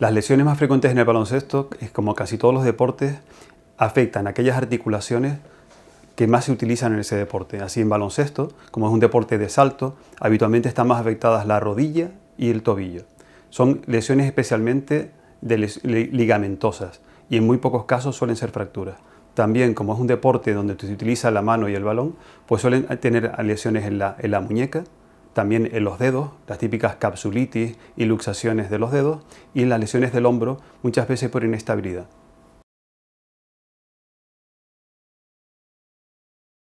Las lesiones más frecuentes en el baloncesto, como casi todos los deportes, afectan aquellas articulaciones que más se utilizan en ese deporte. Así en baloncesto, como es un deporte de salto, habitualmente están más afectadas la rodilla y el tobillo. Son lesiones especialmente de ligamentosas y en muy pocos casos suelen ser fracturas. También, como es un deporte donde se utiliza la mano y el balón, pues suelen tener lesiones en la muñeca, también en los dedos, las típicas capsulitis y luxaciones de los dedos, y en las lesiones del hombro, muchas veces por inestabilidad.